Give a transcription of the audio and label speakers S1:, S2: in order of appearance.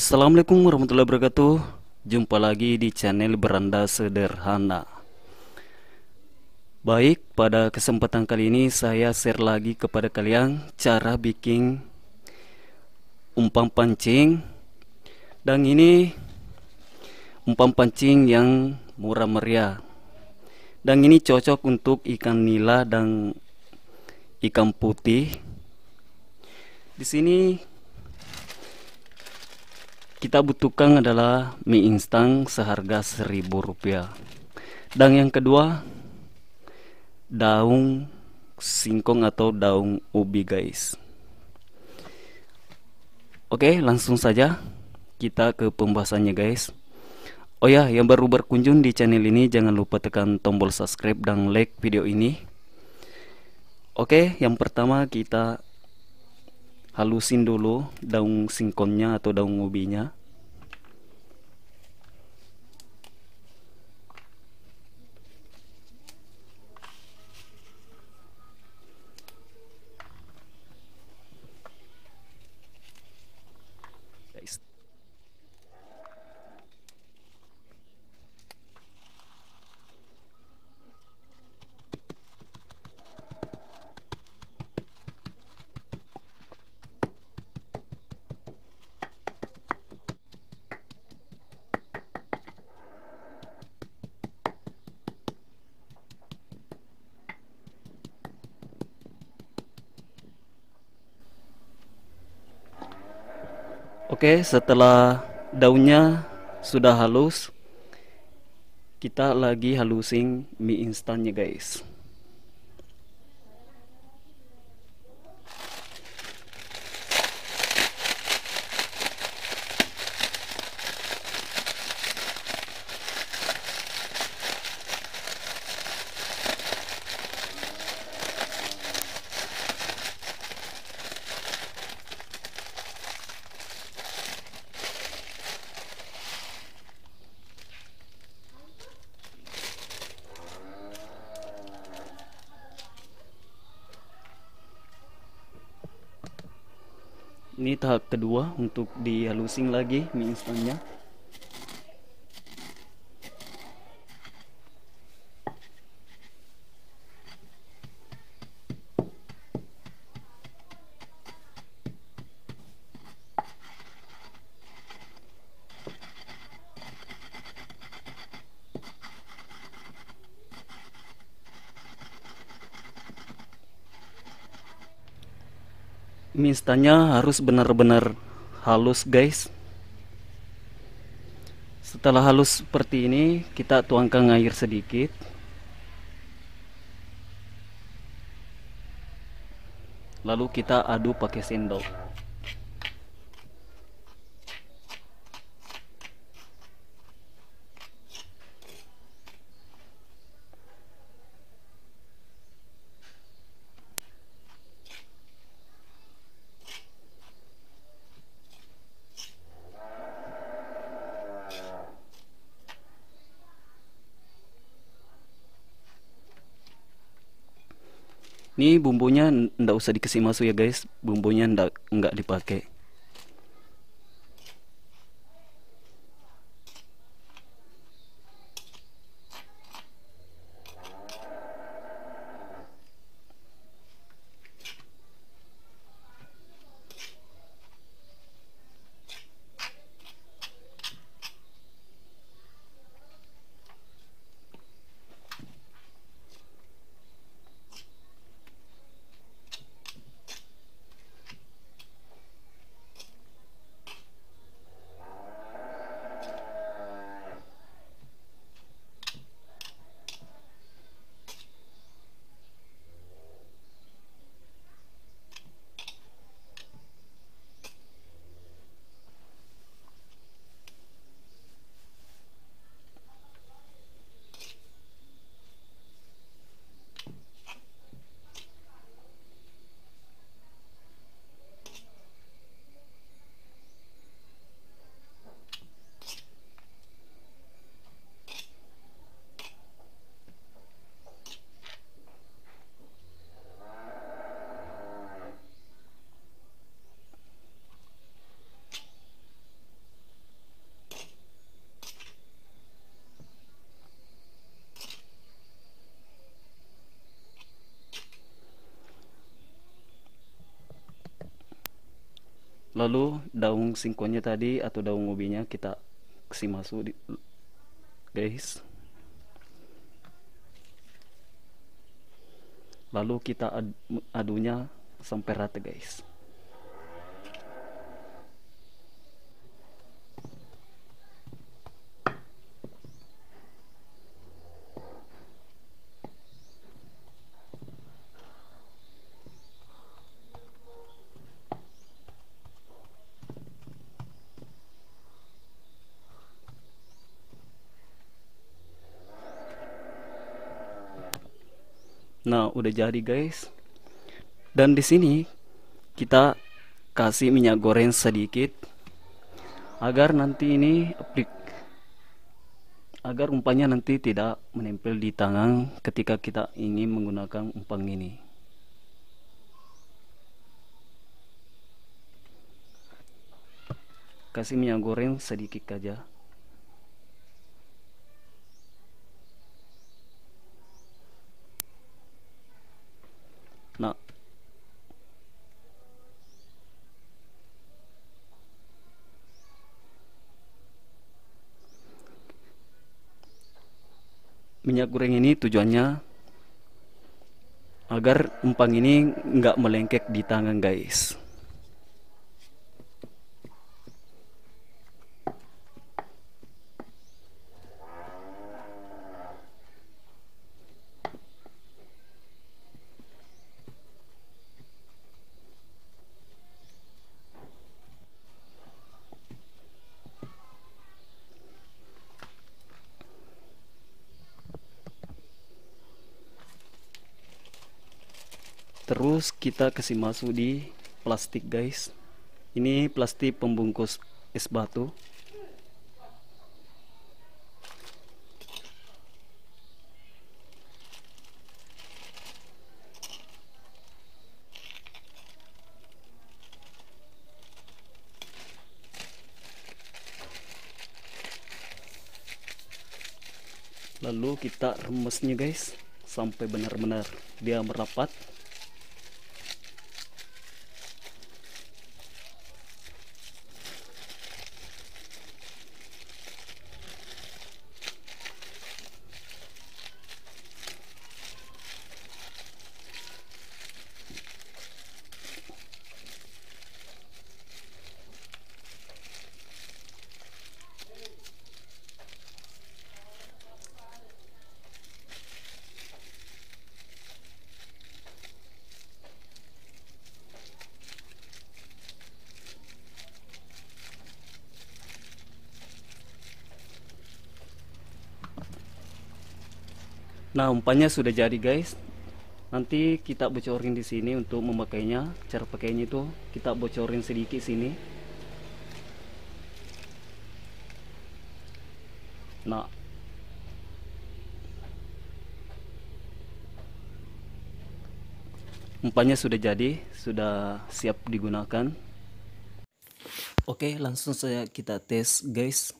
S1: Assalamualaikum warahmatullahi wabarakatuh Jumpa lagi di channel Beranda Sederhana Baik, pada kesempatan kali ini saya share lagi kepada kalian Cara bikin umpan pancing Dan ini umpan pancing yang murah meriah Dan ini cocok untuk ikan nila dan ikan putih di sini kita butuhkan adalah mie instan seharga seribu rupiah dan yang kedua daun singkong atau daun ubi guys oke langsung saja kita ke pembahasannya guys oh ya yang baru berkunjung di channel ini jangan lupa tekan tombol subscribe dan like video ini oke yang pertama kita halusin dulu daun singkongnya atau daun ubinya Oke, setelah daunnya sudah halus, kita lagi halusin mie instannya guys. ini tahap kedua untuk dihalusin lagi mie instannya Mistanya instannya harus benar-benar halus guys setelah halus seperti ini kita tuangkan air sedikit lalu kita aduk pakai sendok Ini bumbunya ndak usah dikasih masuk ya guys. Bumbunya ndak nggak dipakai. lalu daun singkongnya tadi atau daun ubinya kita kasih masuk di, guys lalu kita ad, adunya sampai rata guys Nah, udah jadi guys. Dan di sini kita kasih minyak goreng sedikit agar nanti ini aplik agar umpannya nanti tidak menempel di tangan ketika kita ingin menggunakan umpan ini. Kasih minyak goreng sedikit aja. no minyak goreng ini tujuannya agar empang ini nggak melengkek di tangan guys terus kita kasih masuk di plastik guys ini plastik pembungkus es batu lalu kita remesnya guys sampai benar-benar dia merapat Nah, umpannya sudah jadi, guys. Nanti kita bocorin di sini untuk memakainya. Cara pakainya itu kita bocorin sedikit sini. Nah, umpannya sudah jadi, sudah siap digunakan. Oke, langsung saya kita tes, guys.